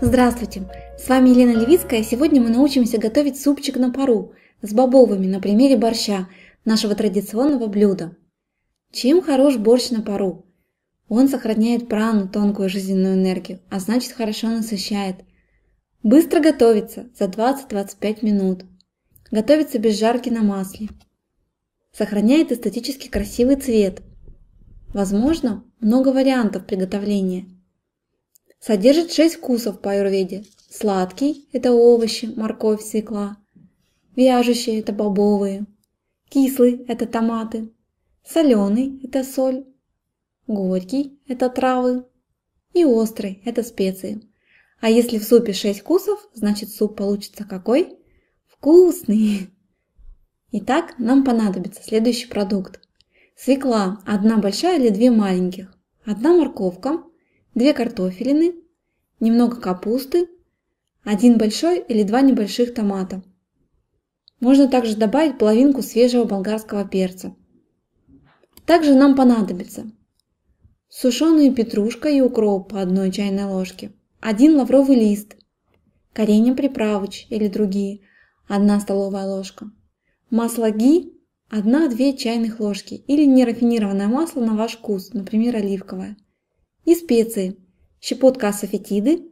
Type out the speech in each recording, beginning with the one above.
Здравствуйте! С вами Елена Левицкая. Сегодня мы научимся готовить супчик на пару с бобовыми на примере борща, нашего традиционного блюда. Чем хорош борщ на пару? Он сохраняет прану, тонкую жизненную энергию, а значит хорошо насыщает. Быстро готовится, за 20-25 минут. Готовится без жарки на масле. Сохраняет эстетически красивый цвет. Возможно, много вариантов приготовления – Содержит 6 вкусов по аюрведе. Сладкий – это овощи, морковь, свекла. вяжущие – это бобовые. Кислый – это томаты. Соленый – это соль. Горький – это травы. И острый – это специи. А если в супе 6 вкусов, значит суп получится какой? Вкусный! Итак, нам понадобится следующий продукт. Свекла – одна большая или две маленьких. Одна морковка, две картофелины, немного капусты, один большой или два небольших томата. Можно также добавить половинку свежего болгарского перца. Также нам понадобится сушеная петрушка и укроп по одной чайной ложке, один лавровый лист, коренья приправыч или другие, одна столовая ложка, масло ги 1-2 чайных ложки или нерафинированное масло на ваш вкус, например, оливковое – и специи. Щепотка асафетиды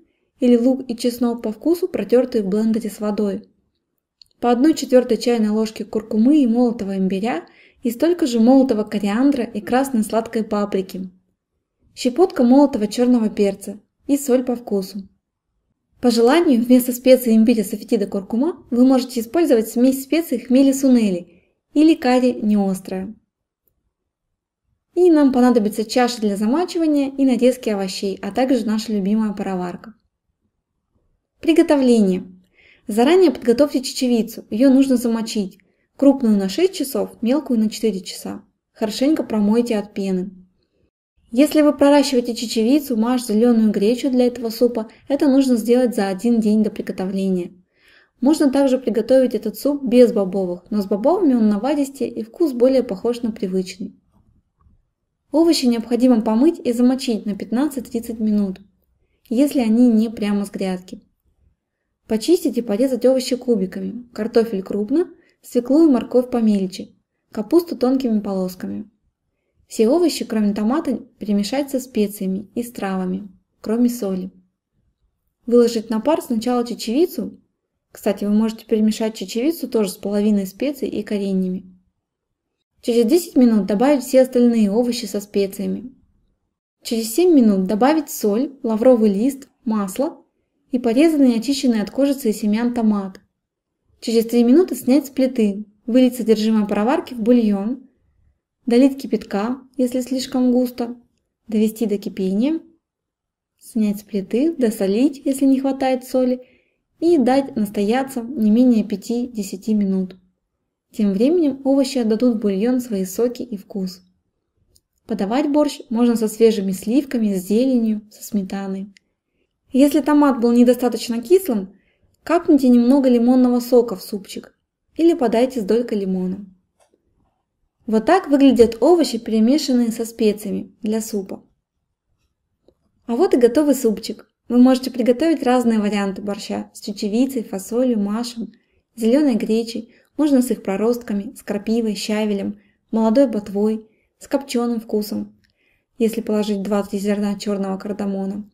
или лук и чеснок по вкусу, протертые в блендере с водой. По 1 четвертой чайной ложки куркумы и молотого имбиря и столько же молотого кориандра и красной сладкой паприки. Щепотка молотого черного перца и соль по вкусу. По желанию, вместо специй имбиря сафетида куркума вы можете использовать смесь специй хмели сунели или карри неострая. И нам понадобится чаша для замачивания и нарезки овощей, а также наша любимая пароварка. Приготовление. Заранее подготовьте чечевицу, ее нужно замочить. Крупную на 6 часов, мелкую на 4 часа. Хорошенько промойте от пены. Если вы проращиваете чечевицу, маш, зеленую гречу для этого супа, это нужно сделать за один день до приготовления. Можно также приготовить этот суп без бобовых, но с бобовыми он на навадистее и вкус более похож на привычный. Овощи необходимо помыть и замочить на 15-30 минут, если они не прямо с грядки. Почистить и порезать овощи кубиками, картофель крупно, свеклу и морковь помельче, капусту тонкими полосками. Все овощи, кроме томата, перемешать со специями и с травами, кроме соли. Выложить на пар сначала чечевицу. Кстати, вы можете перемешать чечевицу тоже с половиной специй и кореньями. Через 10 минут добавить все остальные овощи со специями. Через 7 минут добавить соль, лавровый лист, масло и порезанный и очищенный от кожицы и семян томат. Через 3 минуты снять с плиты, вылить содержимое проварки в бульон, долить кипятка, если слишком густо, довести до кипения, снять с плиты, досолить, если не хватает соли, и дать настояться не менее 5-10 минут. Тем временем овощи отдадут в бульон свои соки и вкус. Подавать борщ можно со свежими сливками, с зеленью, со сметаной. Если томат был недостаточно кислым, капните немного лимонного сока в супчик или подайте с долькой лимона. Вот так выглядят овощи, перемешанные со специями для супа. А вот и готовый супчик. Вы можете приготовить разные варианты борща с чечевицей, фасолью, машем, зеленой гречей, можно с их проростками, с крапивой, щавелем, молодой ботвой, с копченым вкусом, если положить 20 зерна черного кардамона.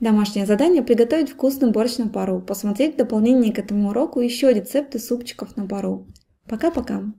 Домашнее задание – приготовить вкусный борщ на пару, посмотреть в дополнение к этому уроку еще рецепты супчиков на пару. Пока-пока!